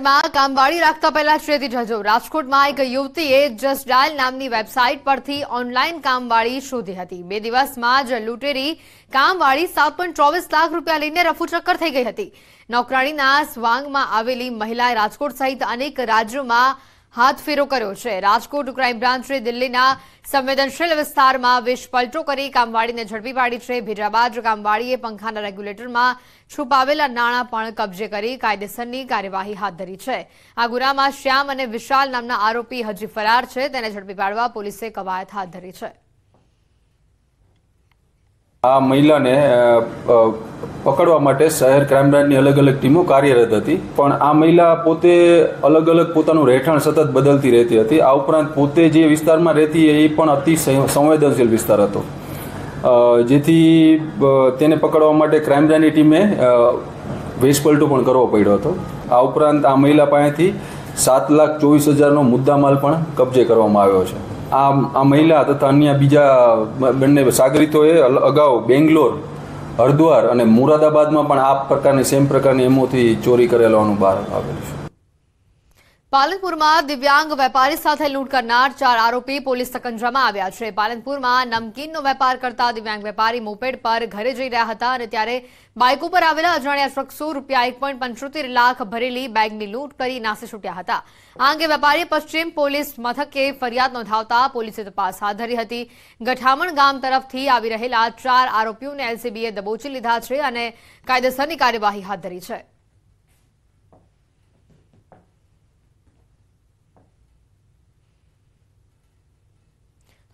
કિલોમીટરમાં કામવાળી રાખતા પહેલા ચેતી જજો રાજકોટમાં એક યુવતીએ જસ્ટ ડાયલ નામની વેબસાઇટ પરથી ઓનલાઈન કામવાળી શોધી હતી બે દિવસમાં જ લૂંટેરી કામવાળી સાત પોઈન્ટ ચોવીસ લાખ રૂપિયા લઈને રફુચક્કર થઈ ગઈ હતી નોકરાણીના સ્વાંગમાં આવેલી મહિલાએ રાજકોટ સહિત અનેક રાજ્યોમાં હાથ ફેરો કર્યો છે રાજકોટ ક્રાઇમ બ્રાન્ચે દિલ્હીના સંવેદનશીલ વિસ્તારમાં વિશ પલટો કરી કામવાળીને ઝડપી પાડી છે ભીરાબાદ કામવાળીએ પંખાના રેગ્યુલેટરમાં છુપાવેલા નાણાં પણ કબજે કરી કાયદેસરની કાર્યવાહી હાથ ધરી છે આ ગુનામાં શ્યામ અને વિશાલ નામના આરોપી હજી ફરાર છે તેને ઝડપી પાડવા પોલીસે કવાયત હાથ ધરી છે આ મહિલાને પકડવા માટે શહેર ક્રાઇમ બ્રાન્ચની અલગ અલગ ટીમો કાર્યરત હતી પણ આ મહિલા પોતે અલગ અલગ પોતાનું રહેઠાણ સતત બદલતી રહેતી હતી આ ઉપરાંત પોતે જે વિસ્તારમાં રહેતી એ પણ અતિ સંવેદનશીલ વિસ્તાર હતો જેથી તેને પકડવા માટે ક્રાઇમ બ્રાન્ચની ટીમે વેશપલટો પણ કરવો પડ્યો હતો આ ઉપરાંત આ મહિલા પાસેથી સાત લાખ ચોવીસ હજારનો મુદ્દામાલ પણ કબજે કરવામાં આવ્યો છે આ આ મહિલા તથા અન્ય બીજા બંને સાગરિતોએ અગાઉ બેંગ્લોર હરદ્વાર અને મુરાદાબાદમાં પણ આ પ્રકારની સેમ પ્રકારની એમઓથી ચોરી કરેલાનું બહાર આવેલું છે પાલનપુરમાં દિવ્યાંગ વેપારી સાથે લૂંટ કરનાર ચાર આરોપી પોલીસ સકંજામાં આવ્યા છે પાલનપુરમાં નમકીનનો વેપાર કરતા દિવ્યાંગ વેપારી મોપેડ પર ઘરે જઈ રહ્યા હતા અને ત્યારે બાઇક ઉપર આવેલા અજાણ્યા શખ્સો રૂપિયા એક લાખ ભરેલી બેગની લૂંટ કરી નાસી છૂટ્યા હતા આ અંગે વેપારીએ પશ્ચિમ પોલીસ મથકે ફરિયાદ નોંધાવતા પોલીસે તપાસ હાથ ધરી હતી ગઠામણ ગામ તરફથી આવી રહેલા ચાર આરોપીઓને એલસીબીએ દબોચી લીધા છે અને કાયદેસરની કાર્યવાહી હાથ ધરી છે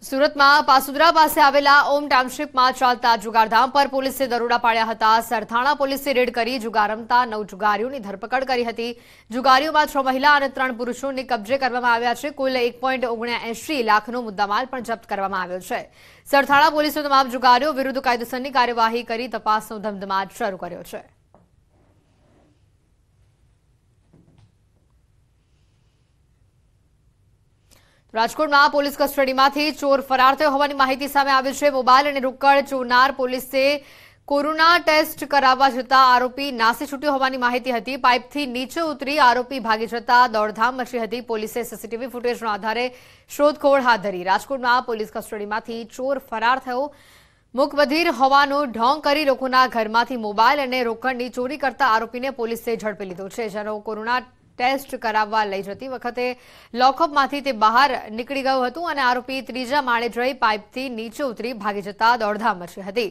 સુરતમાં પાસુદરા પાસે આવેલા ઓમ ટાઉનશીપમાં ચાલતા જુગારધામ પર પોલીસે દરોડા પાડ્યા હતા સરથાણા પોલીસે રેડ કરી જુગાર રમતા નવ જુગારીઓની ધરપકડ કરી હતી જુગારીઓમાં છ મહિલા અને ત્રણ પુરુષોને કબજે કરવામાં આવ્યા છે કુલ એક લાખનો મુદ્દામાલ પણ જપ્ત કરવામાં આવ્યો છે સરથાણા પોલીસે તમામ જુગારીઓ વિરુદ્ધ કાયદેસરની કાર્યવાહી કરી તપાસનો ધમધમાટ શરૂ કર્યો છે રાજકોટમાં પોલીસ કસ્ટડીમાંથી ચોર ફરાર થયો હોવાની માહિતી સામે આવી છે મોબાઈલ અને રોકડ ચોરનાર પોલીસે કોરોના ટેસ્ટ કરાવવા જતા આરોપી નાસી છૂટ્યો હોવાની માહિતી હતી પાઇપથી નીચે ઉતરી આરોપી ભાગી જતા દોડધામ મચી હતી પોલીસે સીસીટીવી ફૂટેજના આધારે શોધખોળ હાથ ધરી રાજકોટમાં પોલીસ કસ્ટડીમાંથી ચોર ફરાર થયો મુકબધીર હોવાનો ઢોંગ કરી લોકોના ઘરમાંથી મોબાઈલ અને રોકડની ચોરી કરતા આરોપીને પોલીસે ઝડપી લીધો છે જેનો કોરોના ટેસ્ટ કરાવવા લઈ જતી વખતે લોકઅપમાંથી તે બહાર નીકળી ગયું હતું અને આરોપી ત્રીજા માળે જઈ પાઇપથી નીચે ઉતરી ભાગી જતા દોડધામ મચી હતી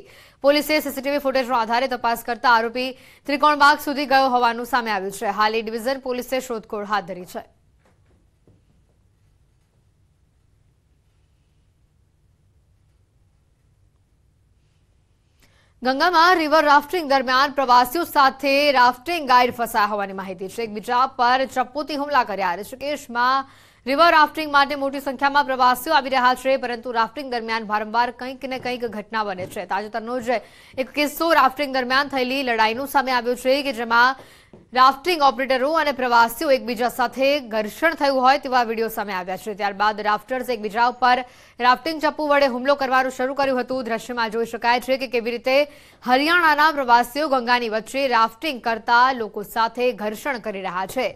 પોલીસે સીસીટીવી ફૂટેજના આધારે તપાસ કરતા આરોપી ત્રિકોણબાગ સુધી ગયો હોવાનું સામે આવ્યું છે હાલ ડિવિઝન પોલીસે શોધખોળ હાથ ધરી છે ગંગામાં રિવર રાફ્ટિંગ દરમિયાન પ્રવાસીઓ સાથે રાફ્ટિંગ ગાઈડ ફસાયા હોવાની માહિતી છે એકબીજા પર ચપ્પુથી હુમલા કર્યા ઋષિકેશમાં રિવર રાફ્ટિંગ માટે મોટી સંખ્યામાં પ્રવાસીઓ આવી રહ્યા છે પરંતુ રાફ્ટિંગ દરમિયાન વારંવાર કંઈક ને કંઈક ઘટના બને છે તાજેતરનો જ એક કિસ્સો રાફ્ટિંગ દરમિયાન થયેલી લડાઈનું સામે આવ્યું છે કે જેમાં રાફ્ટિંગ ઓપરેટરો અને પ્રવાસીઓ એકબીજા સાથે ઘર્ષણ થયું હોય તેવા વિડીયો સામે આવ્યા છે ત્યારબાદ રાફ્ટર્સ એકબીજા ઉપર રાફ્ટિંગ ચપ્પુ વડે હુમલો કરવાનું શરૂ કર્યું હતું દ્રશ્યમાં જોઈ શકાય છે કે કેવી રીતે હરિયાણાના પ્રવાસીઓ ગંગાની વચ્ચે રાફ્ટિંગ કરતા લોકો સાથે ઘર્ષણ કરી રહ્યા છે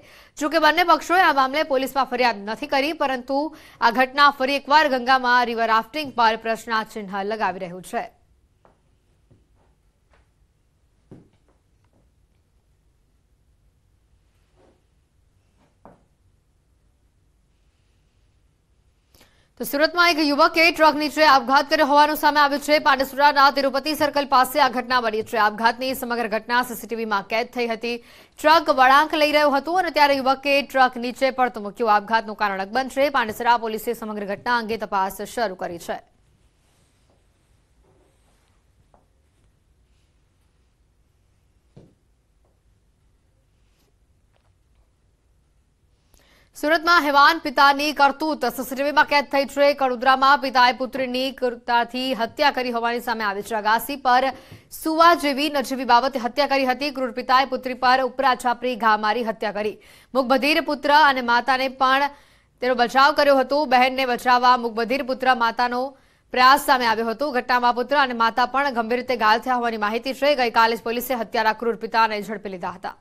જોકે બંને પક્ષોએ આ મામલે પોલીસમાં ફરિયાદ નથી કરી પરંતુ આ ઘટના ફરી એકવાર ગંગામાં રિવર રાફ્ટિંગ પર પ્રશ્નાચિહ્ન લગાવી રહ્યું છે તો સુરતમાં એક યુવકે ટ્રકની નીચે આપઘાત કર્યો હોવાનું સામે આવ્યું છે પાંડેસુરાના તિરુપતિ સર્કલ પાસે આ ઘટના બની છે આપઘાતની સમગ્ર ઘટના સીસીટીવીમાં કેદ થઈ હતી ટ્રક વળાંક લઈ રહ્યો હતો અને ત્યારે યુવકે ટ્રક નીચે પડતો મૂક્યો આપઘાતનું કારણ અકબંધ છે પાંડેસરા પોલીસે સમગ્ર ઘટના અંગે તપાસ શરૂ કરી છે સુરતમાં હેવાન પિતાની કરતૂત સીસીટીવીમાં કેદ થઈ છે કડોદરામાં પિતાએ પુત્રીની કૃતાથી હત્યા કરી હોવાની સામે આવી છે અગાસી પર સુવા જેવી નજીવી બાબતે હત્યા કરી હતી ક્રૂર પિતાએ પુત્રી પર ઉપરા છાપરી ઘા મારી હત્યા કરી મુખબધીર પુત્ર અને માતાને પણ તેનો બચાવ કર્યો હતો બહેનને બચાવવા મુખબધીર પુત્ર માતાનો પ્રયાસ સામે આવ્યો હતો ઘટનામાં પુત્ર અને માતા પણ ગંભીર રીતે ઘાયલ થયા હોવાની માહિતી છે ગઈકાલે પોલીસે હત્યારા ક્રૂર પિતાને ઝડપી લીધા હતા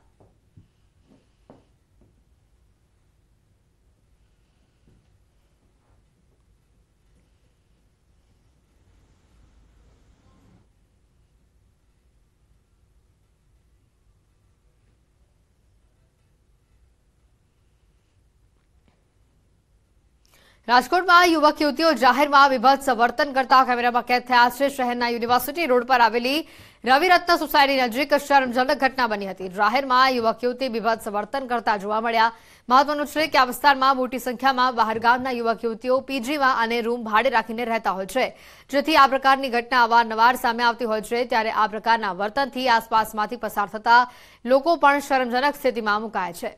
રાજકોટમાં યુવક યુવતીઓ જાહેરમાં વિભત્સ વર્તન કરતા કેમેરામાં કેદ થયા છે શહેરના યુનિવર્સિટી રોડ પર આવેલી રવિરત્ન સોસાયટી નજીક શરમજનક ઘટના બની હતી જાહેરમાં યુવક યુવતી વિભત્સ વર્તન કરતા જોવા મળ્યા મહત્વનું છે કે આ વિસ્તારમાં મોટી સંખ્યામાં બહારગામના યુવક યુવતીઓ પીજીમાં અને રૂમ ભાડે રાખીને રહેતા હોય છે જેથી આ પ્રકારની ઘટના અવારનવાર સામે આવતી હોય છે ત્યારે આ પ્રકારના વર્તનથી આસપાસમાંથી પસાર થતા લોકો પણ શરમજનક સ્થિતિમાં મુકાય છે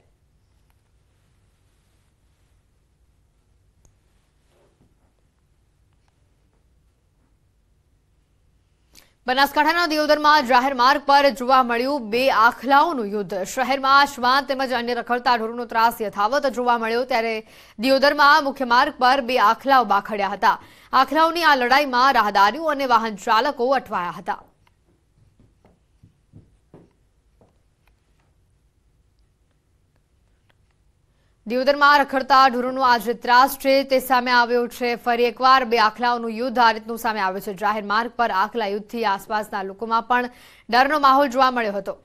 બનાસકાંઠાના દિયોદરમાં જાહેર માર્ગ પર જોવા મળ્યું બે આખલાઓનું યુદ્ધ શહેરમાં શ્વાન તેમજ અન્ય રખડતા ઢોરનો ત્રાસ યથાવત જોવા મળ્યો ત્યારે દિયોદરમાં મુખ્ય માર્ગ પર બે આખલાઓ બાખડ્યા હતા આખલાઓની આ લડાઈમાં રાહદારીઓ અને વાહન ચાલકો અટવાયા હતા દિયોદરમાં રખડતા ઢોરોનો આજે ત્રાસ છે તે સામે આવ્યો છે ફરી એકવાર બે આખલાઓનું યુદ્ધ આ રીતનું સામે આવ્યું છે જાહેર માર્ગ પર આખલા યુદ્ધથી આસપાસના લોકોમાં પણ ડરનો માહોલ જોવા મળ્યો હતો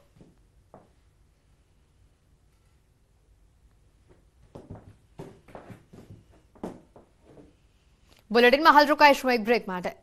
બુલેટિનમાં હાલ રોકાઈશું એક બ્રેક માટે